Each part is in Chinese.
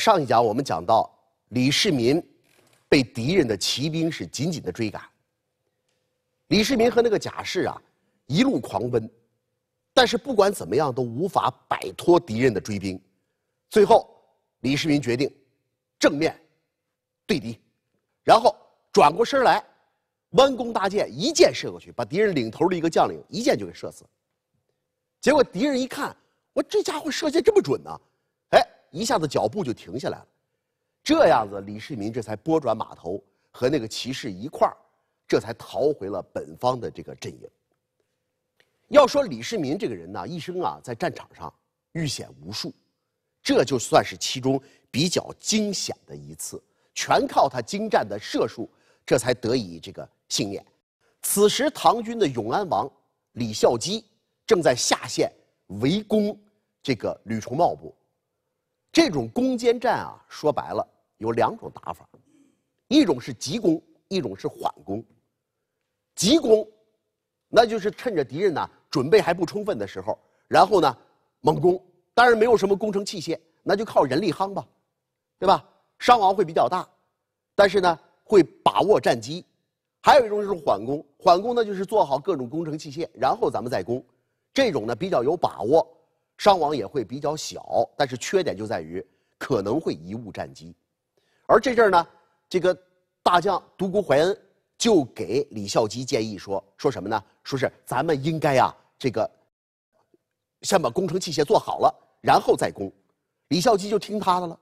上一讲我们讲到李世民被敌人的骑兵是紧紧的追赶，李世民和那个贾氏啊一路狂奔，但是不管怎么样都无法摆脱敌人的追兵，最后李世民决定正面对敌，然后转过身来弯弓搭箭一箭射过去，把敌人领头的一个将领一箭就给射死，结果敌人一看，我这家伙射箭这么准啊！一下子脚步就停下来了，这样子李世民这才拨转马头，和那个骑士一块儿，这才逃回了本方的这个阵营。要说李世民这个人呢，一生啊在战场上遇险无数，这就算是其中比较惊险的一次，全靠他精湛的射术，这才得以这个幸免。此时唐军的永安王李孝基正在下线围攻这个吕崇茂部。这种攻坚战啊，说白了有两种打法，一种是急攻，一种是缓攻。急攻，那就是趁着敌人呢准备还不充分的时候，然后呢猛攻，当然没有什么工程器械，那就靠人力夯吧，对吧？伤亡会比较大，但是呢会把握战机。还有一种就是缓攻，缓攻呢就是做好各种工程器械，然后咱们再攻，这种呢比较有把握。伤亡也会比较小，但是缺点就在于可能会贻误战机。而这阵儿呢，这个大将独孤怀恩就给李孝基建议说：“说什么呢？说是咱们应该啊，这个先把工程器械做好了，然后再攻。”李孝基就听他的了，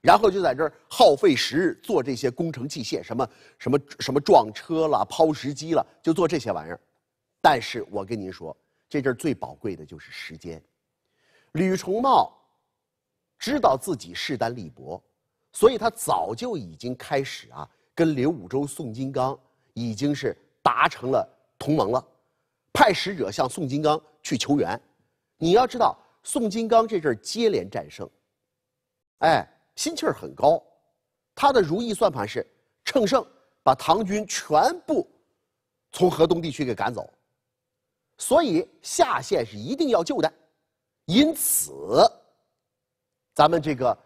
然后就在这儿耗费时日做这些工程器械，什么什么什么撞车了、抛石机了，就做这些玩意儿。但是我跟您说，这阵儿最宝贵的就是时间。吕崇茂知道自己势单力薄，所以他早就已经开始啊，跟刘武周、宋金刚已经是达成了同盟了，派使者向宋金刚去求援。你要知道，宋金刚这阵接连战胜，哎，心气儿很高，他的如意算盘是趁胜把唐军全部从河东地区给赶走，所以下线是一定要救的。因此，咱们这个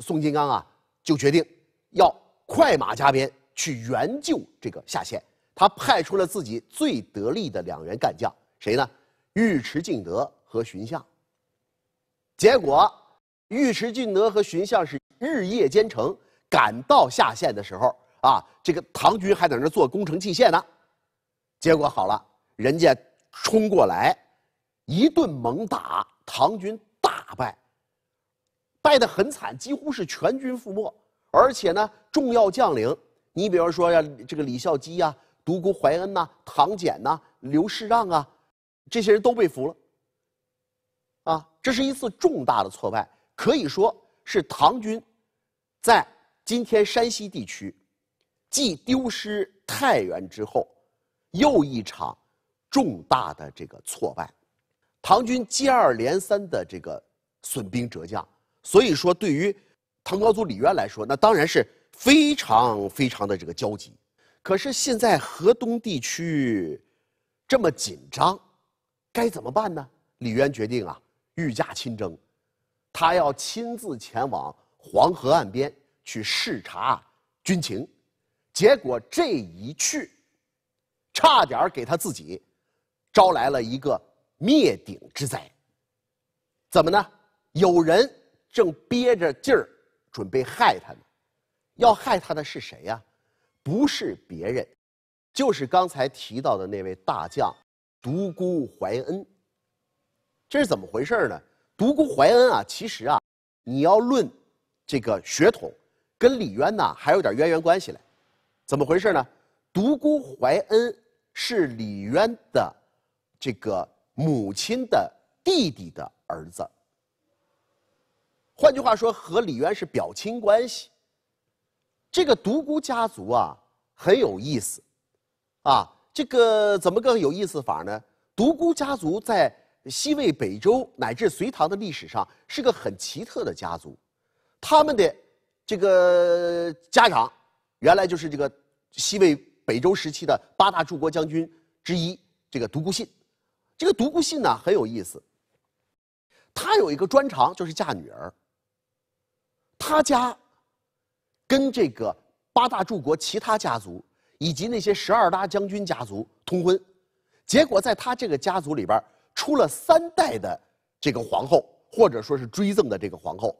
宋金刚啊，就决定要快马加鞭去援救这个下县。他派出了自己最得力的两员干将，谁呢？尉迟敬德和荀相。结果，尉迟敬德和荀相是日夜兼程，赶到下县的时候，啊，这个唐军还在那做攻城器械呢。结果好了，人家冲过来。一顿猛打，唐军大败，败得很惨，几乎是全军覆没。而且呢，重要将领，你比如说呀，这个李孝基呀、独孤怀恩呐、唐俭呐、刘世让啊，这些人都被俘了。啊，这是一次重大的挫败，可以说是唐军在今天山西地区，继丢失太原之后，又一场重大的这个挫败。唐军接二连三的这个损兵折将，所以说对于唐高祖李渊来说，那当然是非常非常的这个焦急。可是现在河东地区这么紧张，该怎么办呢？李渊决定啊，御驾亲征，他要亲自前往黄河岸边去视察军情。结果这一去，差点给他自己招来了一个。灭顶之灾。怎么呢？有人正憋着劲儿，准备害他呢。要害他的是谁呀？不是别人，就是刚才提到的那位大将，独孤怀恩。这是怎么回事呢？独孤怀恩啊，其实啊，你要论这个血统，跟李渊呐还有点渊源关系嘞。怎么回事呢？独孤怀恩是李渊的这个。母亲的弟弟的儿子，换句话说，和李渊是表亲关系。这个独孤家族啊很有意思，啊，这个怎么个有意思法呢？独孤家族在西魏、北周乃至隋唐的历史上是个很奇特的家族，他们的这个家长原来就是这个西魏、北周时期的八大柱国将军之一，这个独孤信。这个独孤信呢很有意思，他有一个专长就是嫁女儿。他家跟这个八大柱国其他家族以及那些十二大将军家族通婚，结果在他这个家族里边出了三代的这个皇后，或者说是追赠的这个皇后，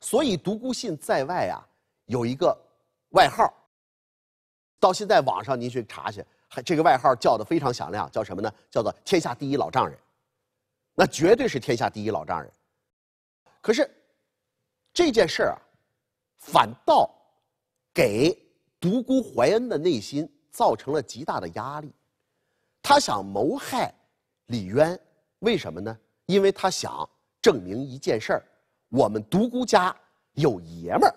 所以独孤信在外啊有一个外号，到现在网上您去查去。这个外号叫的非常响亮，叫什么呢？叫做“天下第一老丈人”，那绝对是天下第一老丈人。可是，这件事儿啊，反倒给独孤怀恩的内心造成了极大的压力。他想谋害李渊，为什么呢？因为他想证明一件事儿：我们独孤家有爷们儿。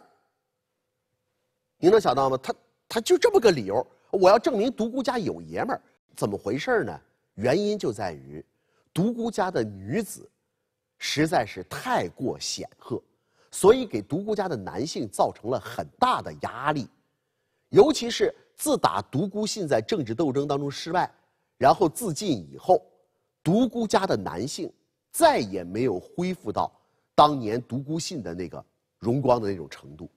你能想到吗？他他就这么个理由。我要证明独孤家有爷们儿，怎么回事呢？原因就在于，独孤家的女子，实在是太过显赫，所以给独孤家的男性造成了很大的压力。尤其是自打独孤信在政治斗争当中失败，然后自尽以后，独孤家的男性再也没有恢复到当年独孤信的那个荣光的那种程度，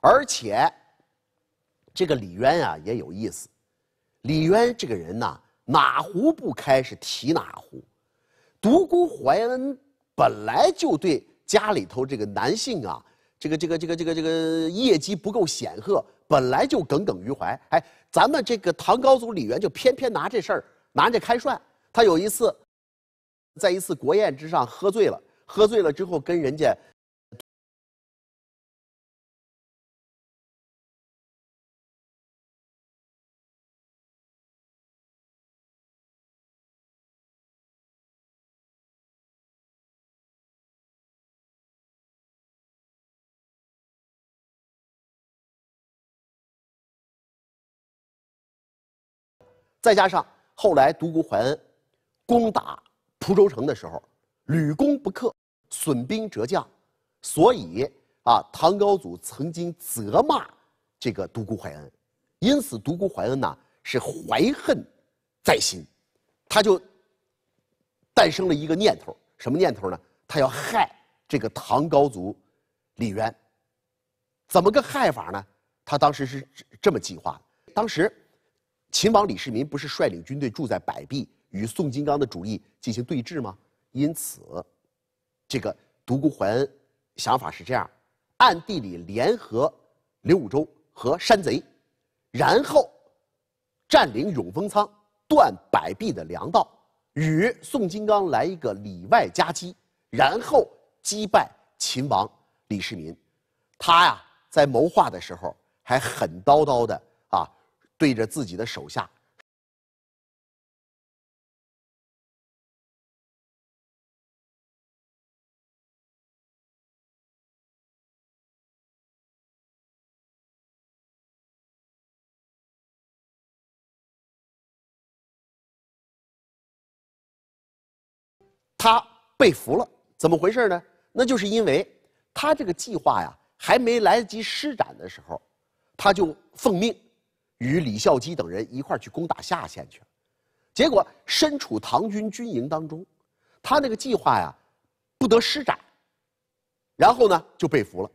而且。这个李渊啊也有意思，李渊这个人呐，哪壶不开是提哪壶。独孤怀恩本来就对家里头这个男性啊，这个这个这个这个这个业绩不够显赫，本来就耿耿于怀。哎，咱们这个唐高祖李渊就偏偏拿这事儿拿这开涮。他有一次，在一次国宴之上喝醉了，喝醉了之后跟人家。再加上后来独孤怀恩攻打蒲州城的时候，屡攻不克，损兵折将，所以啊，唐高祖曾经责骂这个独孤怀恩，因此独孤怀恩呢是怀恨在心，他就诞生了一个念头，什么念头呢？他要害这个唐高祖李渊，怎么个害法呢？他当时是这么计划，当时。秦王李世民不是率领军队住在百壁，与宋金刚的主力进行对峙吗？因此，这个独孤怀恩想法是这样：暗地里联合刘武周和山贼，然后占领永丰仓，断百壁的粮道，与宋金刚来一个里外夹击，然后击败秦王李世民。他呀，在谋划的时候还狠叨叨的。对着自己的手下，他被俘了。怎么回事呢？那就是因为他这个计划呀，还没来得及施展的时候，他就奉命。与李孝基等人一块去攻打下县去了，结果身处唐军军营当中，他那个计划呀，不得施展，然后呢就被俘了。